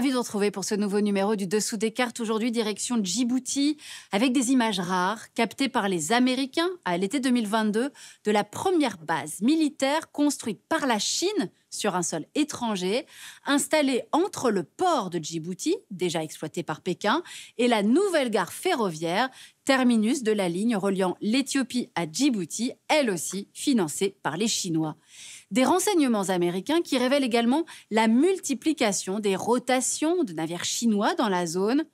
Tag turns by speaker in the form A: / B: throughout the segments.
A: Ravi de vous retrouver pour ce nouveau numéro du Dessous des cartes. Aujourd'hui, direction Djibouti, avec des images rares captées par les Américains à l'été 2022 de la première base militaire construite par la Chine sur un sol étranger, installé entre le port de Djibouti, déjà exploité par Pékin, et la nouvelle gare ferroviaire, terminus de la ligne reliant l'Éthiopie à Djibouti, elle aussi financée par les Chinois. Des renseignements américains qui révèlent également la multiplication des rotations de navires chinois dans la zone,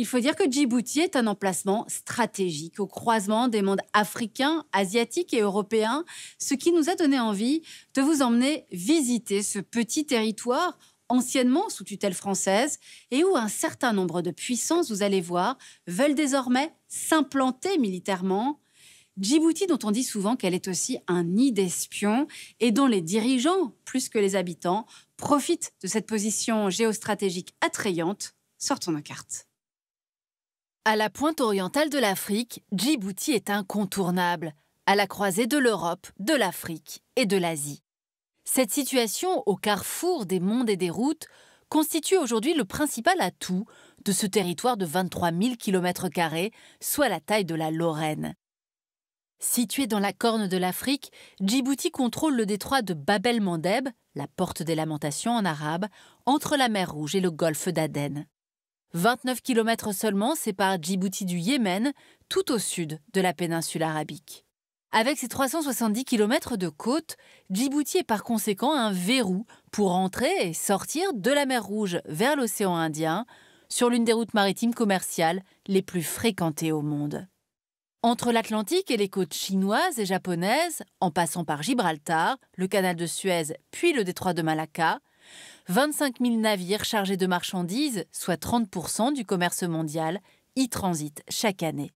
A: il faut dire que Djibouti est un emplacement stratégique au croisement des mondes africains, asiatiques et européens, ce qui nous a donné envie de vous emmener visiter ce petit territoire anciennement sous tutelle française et où un certain nombre de puissances, vous allez voir, veulent désormais s'implanter militairement. Djibouti, dont on dit souvent qu'elle est aussi un nid d'espions et dont les dirigeants, plus que les habitants, profitent de cette position géostratégique attrayante. Sortons nos cartes. À la pointe orientale de l'Afrique, Djibouti est incontournable, à la croisée de l'Europe, de l'Afrique et de l'Asie. Cette situation au carrefour des mondes et des routes constitue aujourd'hui le principal atout de ce territoire de 23 000 km, soit la taille de la Lorraine. Situé dans la corne de l'Afrique, Djibouti contrôle le détroit de Babel Mandeb, la porte des lamentations en arabe, entre la mer Rouge et le golfe d'Aden. 29 km seulement séparent Djibouti du Yémen, tout au sud de la péninsule arabique. Avec ses 370 km de côte, Djibouti est par conséquent un verrou pour entrer et sortir de la mer Rouge vers l'océan Indien, sur l'une des routes maritimes commerciales les plus fréquentées au monde. Entre l'Atlantique et les côtes chinoises et japonaises, en passant par Gibraltar, le canal de Suez puis le détroit de Malacca, 25 000 navires chargés de marchandises, soit 30 du commerce mondial, y transitent chaque année.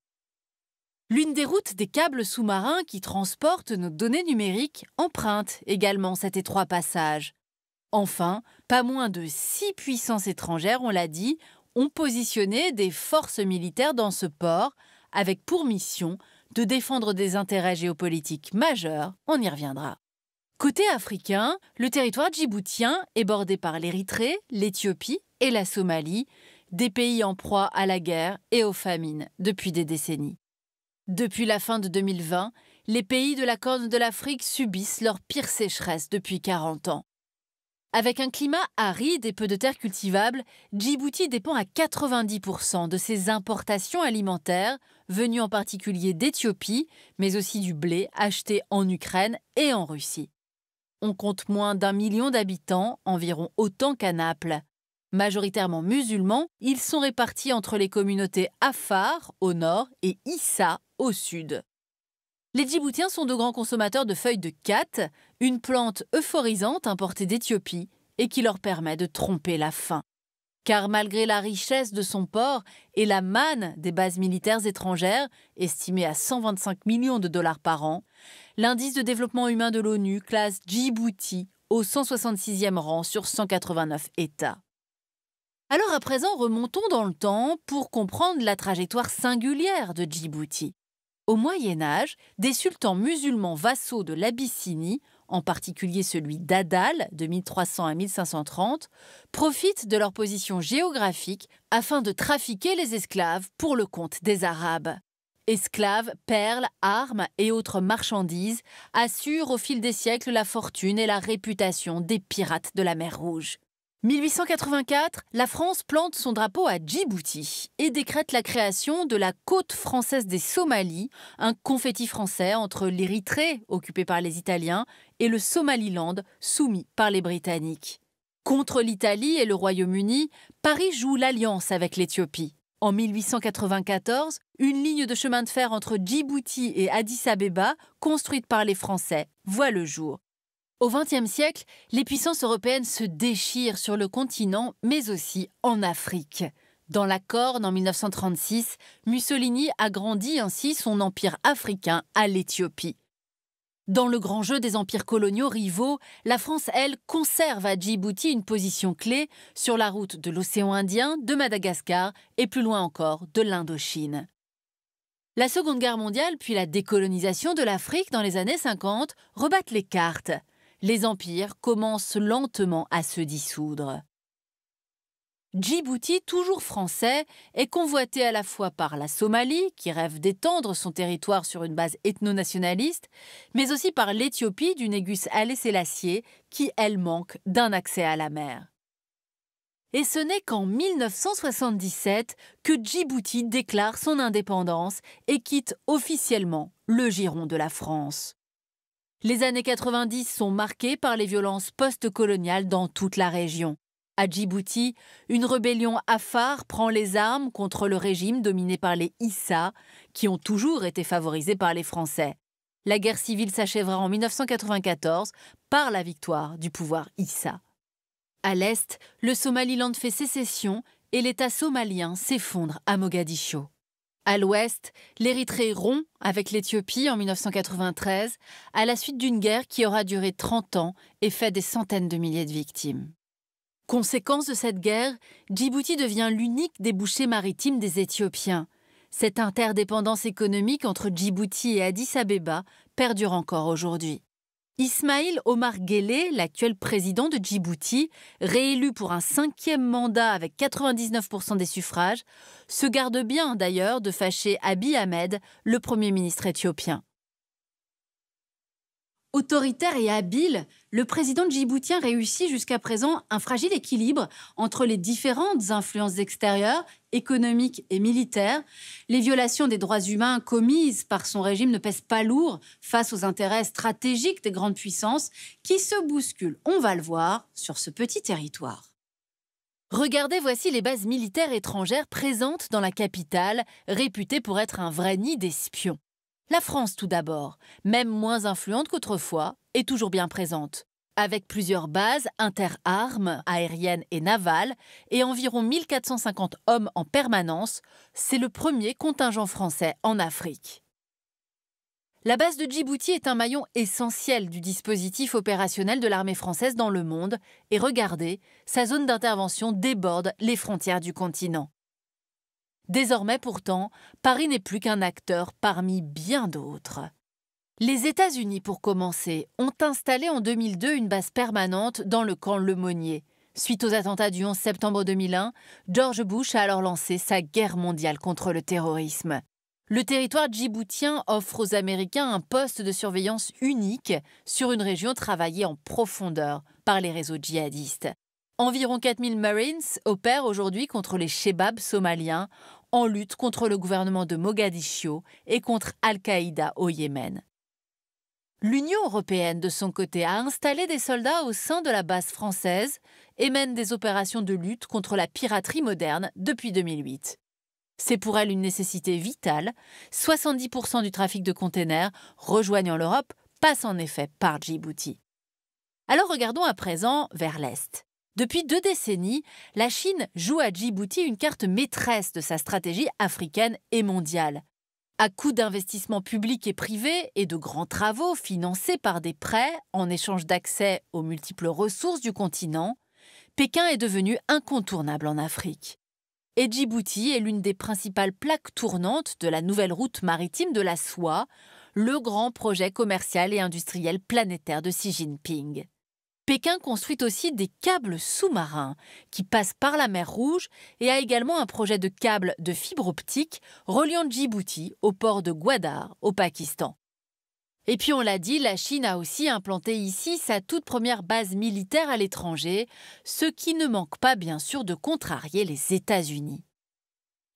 A: L'une des routes des câbles sous-marins qui transportent nos données numériques emprunte également cet étroit passage. Enfin, pas moins de six puissances étrangères, on l'a dit, ont positionné des forces militaires dans ce port, avec pour mission de défendre des intérêts géopolitiques majeurs, on y reviendra. Côté africain, le territoire djiboutien est bordé par l'Érythrée, l'Éthiopie et la Somalie, des pays en proie à la guerre et aux famines depuis des décennies. Depuis la fin de 2020, les pays de la Corne de l'Afrique subissent leur pire sécheresse depuis 40 ans. Avec un climat aride et peu de terres cultivables, Djibouti dépend à 90% de ses importations alimentaires, venues en particulier d'Éthiopie, mais aussi du blé acheté en Ukraine et en Russie on compte moins d'un million d'habitants, environ autant qu'à Naples. Majoritairement musulmans, ils sont répartis entre les communautés Afar au nord et Issa au sud. Les Djiboutiens sont de grands consommateurs de feuilles de cat, une plante euphorisante importée d'Éthiopie et qui leur permet de tromper la faim car malgré la richesse de son port et la manne des bases militaires étrangères, estimée à 125 millions de dollars par an, l'indice de développement humain de l'ONU classe Djibouti au 166e rang sur 189 États. Alors à présent, remontons dans le temps pour comprendre la trajectoire singulière de Djibouti. Au Moyen Âge, des sultans musulmans vassaux de l'Abyssinie en particulier celui d'Adal de 1300 à 1530, profitent de leur position géographique afin de trafiquer les esclaves pour le compte des Arabes. Esclaves, perles, armes et autres marchandises assurent au fil des siècles la fortune et la réputation des pirates de la mer Rouge. 1884, la France plante son drapeau à Djibouti et décrète la création de la côte française des Somalis, un confetti français entre l'Érythrée, occupée par les Italiens, et le Somaliland, soumis par les Britanniques. Contre l'Italie et le Royaume-Uni, Paris joue l'alliance avec l'Éthiopie. En 1894, une ligne de chemin de fer entre Djibouti et Addis Abeba, construite par les Français, voit le jour au XXe siècle, les puissances européennes se déchirent sur le continent, mais aussi en Afrique. Dans la Corne, en 1936, Mussolini agrandit ainsi son empire africain à l'Éthiopie. Dans le grand jeu des empires coloniaux rivaux, la France, elle, conserve à Djibouti une position clé sur la route de l'océan Indien, de Madagascar et plus loin encore de l'Indochine. La Seconde Guerre mondiale puis la décolonisation de l'Afrique dans les années 50 rebattent les cartes les empires commencent lentement à se dissoudre. Djibouti, toujours français, est convoité à la fois par la Somalie, qui rêve d'étendre son territoire sur une base ethno-nationaliste, mais aussi par l'Éthiopie du Négus Haile l'acier, qui, elle, manque d'un accès à la mer. Et ce n'est qu'en 1977 que Djibouti déclare son indépendance et quitte officiellement le giron de la France. Les années 90 sont marquées par les violences post-coloniales dans toute la région. À Djibouti, une rébellion afar prend les armes contre le régime dominé par les Issa, qui ont toujours été favorisés par les Français. La guerre civile s'achèvera en 1994 par la victoire du pouvoir Issa. À l'est, le Somaliland fait sécession et l'État somalien s'effondre à Mogadiscio. À l'ouest, l'Érythrée rompt avec l'Éthiopie en 1993, à la suite d'une guerre qui aura duré 30 ans et fait des centaines de milliers de victimes. Conséquence de cette guerre, Djibouti devient l'unique débouché maritime des Éthiopiens. Cette interdépendance économique entre Djibouti et Addis Abeba perdure encore aujourd'hui. Ismail Omar Guelleh, l'actuel président de Djibouti, réélu pour un cinquième mandat avec 99% des suffrages, se garde bien d'ailleurs de fâcher Abiy Ahmed, le premier ministre éthiopien. Autoritaire et habile, le président djiboutien réussit jusqu'à présent un fragile équilibre entre les différentes influences extérieures, économiques et militaires. Les violations des droits humains commises par son régime ne pèsent pas lourd face aux intérêts stratégiques des grandes puissances qui se bousculent, on va le voir, sur ce petit territoire. Regardez, voici les bases militaires étrangères présentes dans la capitale, réputée pour être un vrai nid d'espions. La France tout d'abord, même moins influente qu'autrefois, est toujours bien présente, avec plusieurs bases interarmes, aériennes et navales, et environ 1450 hommes en permanence, c'est le premier contingent français en Afrique. La base de Djibouti est un maillon essentiel du dispositif opérationnel de l'armée française dans le monde, et regardez, sa zone d'intervention déborde les frontières du continent. Désormais pourtant, Paris n'est plus qu'un acteur parmi bien d'autres. Les États-Unis, pour commencer, ont installé en 2002 une base permanente dans le camp Lemonnier. Suite aux attentats du 11 septembre 2001, George Bush a alors lancé sa guerre mondiale contre le terrorisme. Le territoire djiboutien offre aux Américains un poste de surveillance unique sur une région travaillée en profondeur par les réseaux djihadistes. Environ 4000 Marines opèrent aujourd'hui contre les Shebabs somaliens en lutte contre le gouvernement de Mogadiscio et contre Al-Qaïda au Yémen. L'Union européenne, de son côté, a installé des soldats au sein de la base française et mène des opérations de lutte contre la piraterie moderne depuis 2008. C'est pour elle une nécessité vitale. 70% du trafic de containers rejoignant l'Europe passe en effet par Djibouti. Alors regardons à présent vers l'Est. Depuis deux décennies, la Chine joue à Djibouti une carte maîtresse de sa stratégie africaine et mondiale. À coût d'investissements publics et privés et de grands travaux financés par des prêts en échange d'accès aux multiples ressources du continent, Pékin est devenu incontournable en Afrique. Et Djibouti est l'une des principales plaques tournantes de la nouvelle route maritime de la soie, le grand projet commercial et industriel planétaire de Xi Jinping. Pékin construit aussi des câbles sous-marins qui passent par la mer Rouge et a également un projet de câble de fibre optique reliant Djibouti au port de Gwadar au Pakistan. Et puis on l'a dit, la Chine a aussi implanté ici sa toute première base militaire à l'étranger, ce qui ne manque pas bien sûr de contrarier les États-Unis.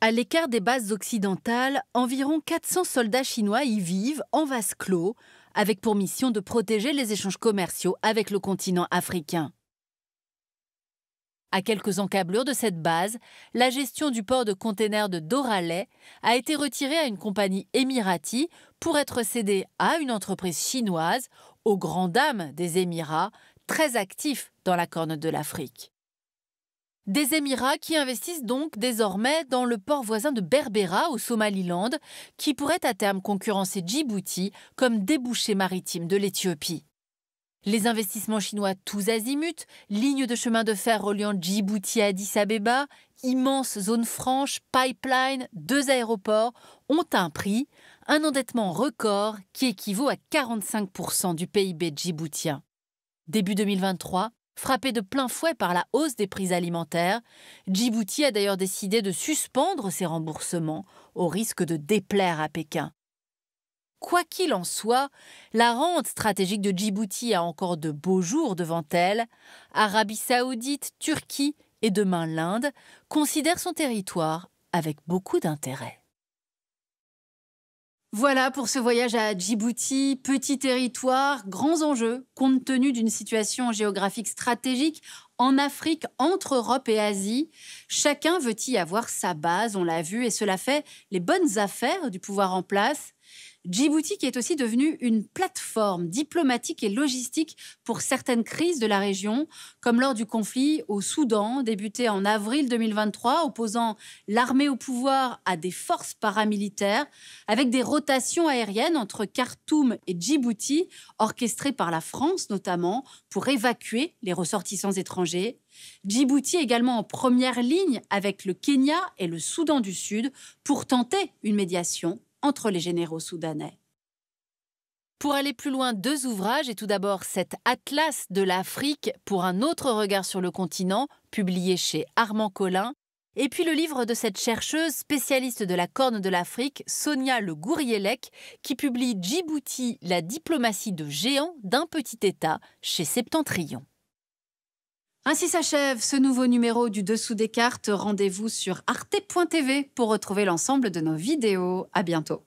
A: À l'écart des bases occidentales, environ 400 soldats chinois y vivent en vase clos, avec pour mission de protéger les échanges commerciaux avec le continent africain. À quelques encablures de cette base, la gestion du port de conteneurs de Doralais a été retirée à une compagnie émiratie pour être cédée à une entreprise chinoise, aux grandes dames des Émirats, très actif dans la Corne de l'Afrique. Des Émirats qui investissent donc désormais dans le port voisin de Berbera au Somaliland, qui pourrait à terme concurrencer Djibouti comme débouché maritime de l'Éthiopie. Les investissements chinois tous azimuts, lignes de chemin de fer reliant Djibouti à Addis Abeba, immenses zones franches, pipelines, deux aéroports, ont un prix, un endettement record qui équivaut à 45% du PIB djiboutien. Début 2023, Frappé de plein fouet par la hausse des prix alimentaires, Djibouti a d'ailleurs décidé de suspendre ses remboursements au risque de déplaire à Pékin. Quoi qu'il en soit, la rente stratégique de Djibouti a encore de beaux jours devant elle. Arabie saoudite, Turquie et demain l'Inde considèrent son territoire avec beaucoup d'intérêt. Voilà pour ce voyage à Djibouti, petit territoire, grands enjeux, compte tenu d'une situation géographique stratégique en Afrique, entre Europe et Asie. Chacun veut y avoir sa base, on l'a vu, et cela fait les bonnes affaires du pouvoir en place. Djibouti qui est aussi devenue une plateforme diplomatique et logistique pour certaines crises de la région, comme lors du conflit au Soudan, débuté en avril 2023, opposant l'armée au pouvoir à des forces paramilitaires, avec des rotations aériennes entre Khartoum et Djibouti, orchestrées par la France notamment, pour évacuer les ressortissants étrangers Djibouti également en première ligne avec le Kenya et le Soudan du Sud pour tenter une médiation entre les généraux soudanais. Pour aller plus loin, deux ouvrages et tout d'abord cet Atlas de l'Afrique pour un autre regard sur le continent, publié chez Armand Collin, et puis le livre de cette chercheuse spécialiste de la Corne de l'Afrique, Sonia Le Gourielec, qui publie Djibouti, la diplomatie de géant d'un petit État chez Septentrion. Ainsi s'achève ce nouveau numéro du Dessous des cartes. Rendez-vous sur arte.tv pour retrouver l'ensemble de nos vidéos. À bientôt.